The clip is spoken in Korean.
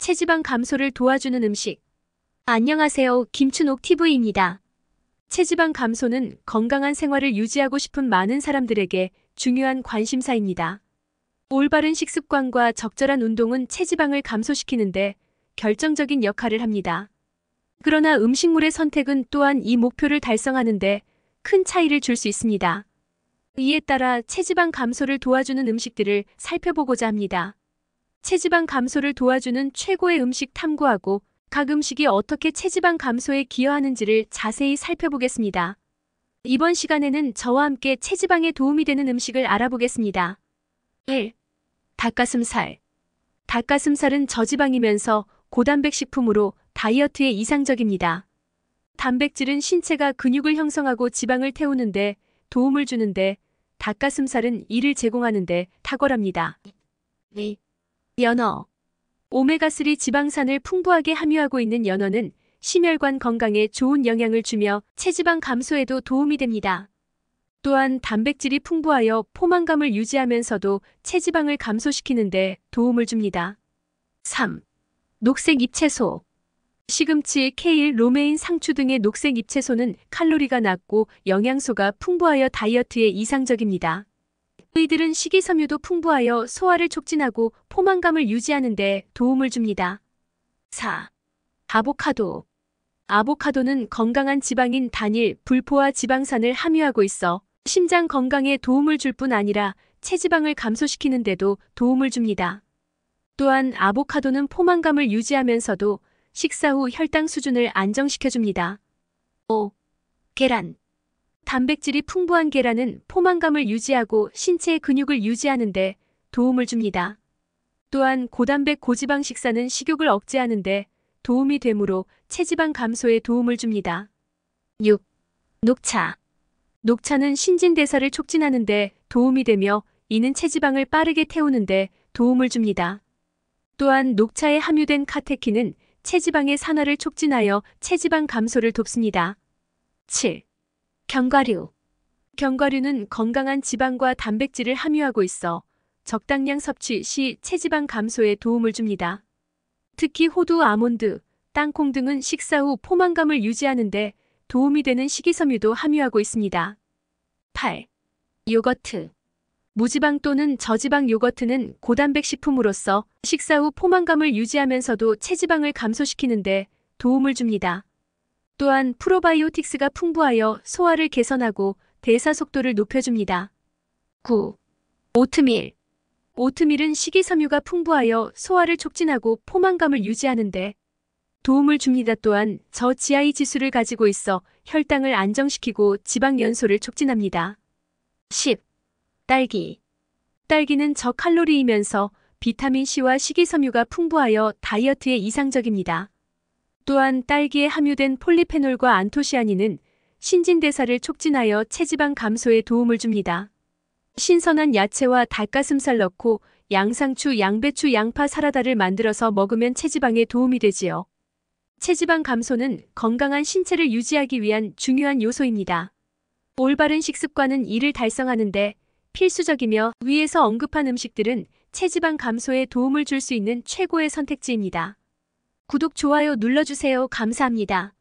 체지방 감소를 도와주는 음식. 안녕하세요. 김춘옥 TV입니다. 체지방 감소는 건강한 생활을 유지하고 싶은 많은 사람들에게 중요한 관심사입니다. 올바른 식습관과 적절한 운동은 체지방을 감소시키는데 결정적인 역할을 합니다. 그러나 음식물의 선택은 또한 이 목표를 달성하는데 큰 차이를 줄 수 있습니다. 이에 따라 체지방 감소를 도와주는 음식들을 살펴보고자 합니다. 체지방 감소를 도와주는 최고의 음식 탐구하고 각 음식이 어떻게 체지방 감소에 기여하는지를 자세히 살펴보겠습니다. 이번 시간에는 저와 함께 체지방에 도움이 되는 음식을 알아보겠습니다. 1. 닭가슴살 닭가슴살은 저지방이면서 고단백 식품으로 다이어트에 이상적입니다. 단백질은 신체가 근육을 형성하고 지방을 태우는데 도움을 주는데 닭가슴살은 이를 제공하는데 탁월합니다. 2. 연어. 오메가3 지방산을 풍부하게 함유하고 있는 연어는 심혈관 건강에 좋은 영향을 주며 체지방 감소에도 도움이 됩니다. 또한 단백질이 풍부하여 포만감을 유지하면서도 체지방을 감소시키는데 도움을 줍니다. 3. 녹색 잎채소 시금치, 케일, 로메인, 상추 등의 녹색 잎채소는 칼로리가 낮고 영양소가 풍부하여 다이어트에 이상적입니다. 이들은 식이섬유도 풍부하여 소화를 촉진하고 포만감을 유지하는 데 도움을 줍니다. 4. 아보카도 아보카도는 건강한 지방인 단일 불포화 지방산을 함유하고 있어 심장 건강에 도움을 줄 뿐 아니라 체지방을 감소시키는 데도 도움을 줍니다. 또한 아보카도는 포만감을 유지하면서도 식사 후 혈당 수준을 안정시켜줍니다. 5. 계란 단백질이 풍부한 계란은 포만감을 유지하고 신체의 근육을 유지하는 데 도움을 줍니다. 또한 고단백 고지방 식사는 식욕을 억제하는데 도움이 되므로 체지방 감소에 도움을 줍니다. 6. 녹차 녹차는 신진대사를 촉진하는데 도움이 되며 이는 체지방을 빠르게 태우는데 도움을 줍니다. 또한 녹차에 함유된 카테킨은 체지방의 산화를 촉진하여 체지방 감소를 돕습니다. 7. 견과류 견과류는 건강한 지방과 단백질을 함유하고 있어 적당량 섭취 시 체지방 감소에 도움을 줍니다. 특히 호두, 아몬드, 땅콩 등은 식사 후 포만감을 유지하는데 도움이 되는 식이섬유도 함유하고 있습니다. 8. 요거트 무지방 또는 저지방 요거트는 고단백 식품으로서 식사 후 포만감을 유지하면서도 체지방을 감소시키는데 도움을 줍니다. 또한 프로바이오틱스가 풍부하여 소화를 개선하고 대사 속도를 높여줍니다. 9. 오트밀 오트밀은 식이섬유가 풍부하여 소화를 촉진하고 포만감을 유지하는데 도움을 줍니다. 또한 저지아이 지수를 가지고 있어 혈당을 안정시키고 지방 연소를 촉진합니다. 10. 딸기 딸기는 저칼로리이면서 비타민C와 식이섬유가 풍부하여 다이어트에 이상적입니다. 또한 딸기에 함유된 폴리페놀과 안토시아닌은 신진대사를 촉진하여 체지방 감소에 도움을 줍니다. 신선한 야채와 닭가슴살 넣고 양상추, 양배추, 양파, 사라다를 만들어서 먹으면 체지방에 도움이 되지요. 체지방 감소는 건강한 신체를 유지하기 위한 중요한 요소입니다. 올바른 식습관은 이를 달성하는데 필수적이며 위에서 언급한 음식들은 체지방 감소에 도움을 줄 수 있는 최고의 선택지입니다. 구독, 좋아요 눌러주세요. 감사합니다.